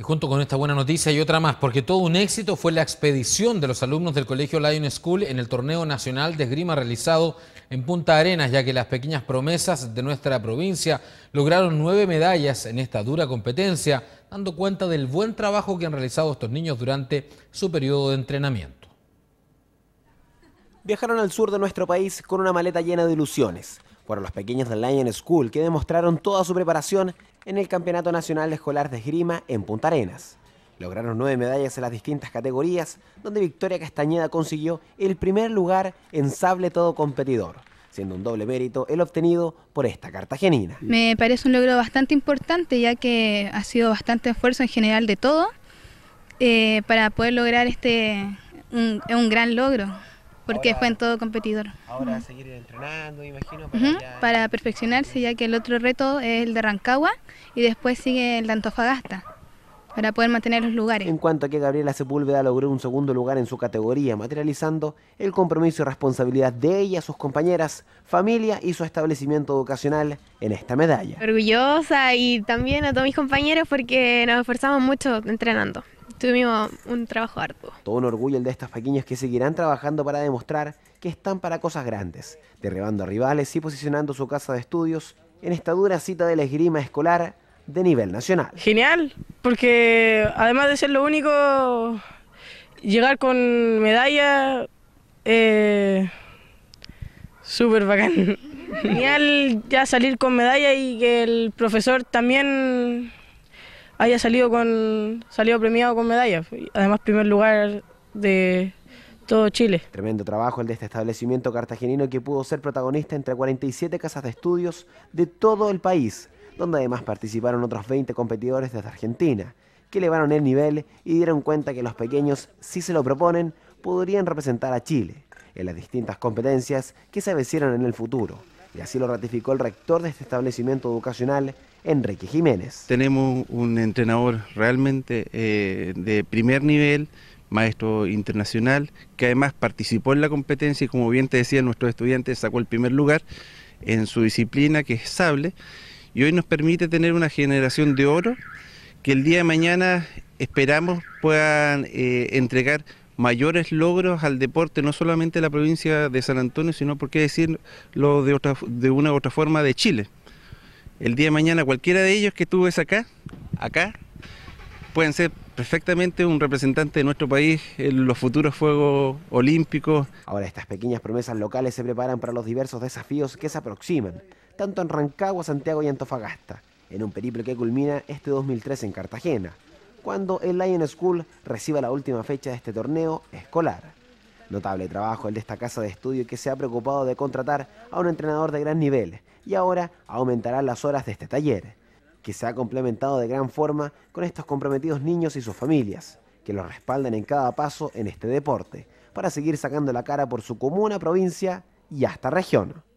Y junto con esta buena noticia hay otra más, porque todo un éxito fue la expedición de los alumnos del Colegio Lion School en el torneo nacional de esgrima realizado en Punta Arenas, ya que las pequeñas promesas de nuestra provincia lograron nueve medallas en esta dura competencia, dando cuenta del buen trabajo que han realizado estos niños durante su periodo de entrenamiento. Viajaron al sur de nuestro país con una maleta llena de ilusiones fueron los pequeños del Lion School que demostraron toda su preparación en el Campeonato Nacional de Escolar de Esgrima en Punta Arenas. Lograron nueve medallas en las distintas categorías, donde Victoria Castañeda consiguió el primer lugar en sable todo competidor, siendo un doble mérito el obtenido por esta cartagenina. Me parece un logro bastante importante, ya que ha sido bastante esfuerzo en general de todo eh, para poder lograr este un gran logro porque fue en todo competidor. Ahora entrenando, imagino. Para, para, perfeccionarse, ya que el otro reto es el de Rancagua y después sigue el de Antofagasta, para poder mantener los lugares. En cuanto a que Gabriela Sepúlveda logró un segundo lugar en su categoría, materializando el compromiso y responsabilidad de ella, sus compañeras, familia y su establecimiento educacional en esta medalla. Orgullosa y también a todos mis compañeros porque nos esforzamos mucho entrenando. Tuvimos un trabajo harto. Todo un orgullo el de estas faquiñas que seguirán trabajando para demostrar que están para cosas grandes, derribando a rivales y posicionando su casa de estudios en esta dura cita de la esgrima escolar de nivel nacional. Genial, porque además de ser lo único, llegar con medalla, eh, súper bacán. Genial ya salir con medalla y que el profesor también haya salido con premiado con medallas, además primer lugar de todo Chile. Tremendo trabajo el de este establecimiento cartagenino que pudo ser protagonista entre 47 casas de estudios de todo el país, donde además participaron otros 20 competidores desde Argentina, que elevaron el nivel y dieron cuenta que los pequeños, si se lo proponen, podrían representar a Chile en las distintas competencias que se vencieron en el futuro y así lo ratificó el rector de este establecimiento educacional, Enrique Jiménez. Tenemos un entrenador realmente eh, de primer nivel, maestro internacional, que además participó en la competencia y como bien te decía, nuestros estudiantes sacó el primer lugar en su disciplina, que es sable, y hoy nos permite tener una generación de oro que el día de mañana esperamos puedan eh, entregar mayores logros al deporte, no solamente de la provincia de San Antonio, sino, por qué decirlo de, una u otra forma, de Chile. El día de mañana cualquiera de ellos que tú acá, acá, pueden ser perfectamente un representante de nuestro país en los futuros Juegos Olímpicos. Ahora estas pequeñas promesas locales se preparan para los diversos desafíos que se aproximan, tanto en Rancagua, Santiago y Antofagasta, en un periplo que culmina este 2003 en Cartagena, cuando el Lion School reciba la última fecha de este torneo escolar. Notable trabajo el de esta casa de estudio que se ha preocupado de contratar a un entrenador de gran nivel y ahora aumentará las horas de este taller, que se ha complementado de gran forma con estos comprometidos niños y sus familias, que los respaldan en cada paso en este deporte, para seguir sacando la cara por su comuna, provincia y hasta región.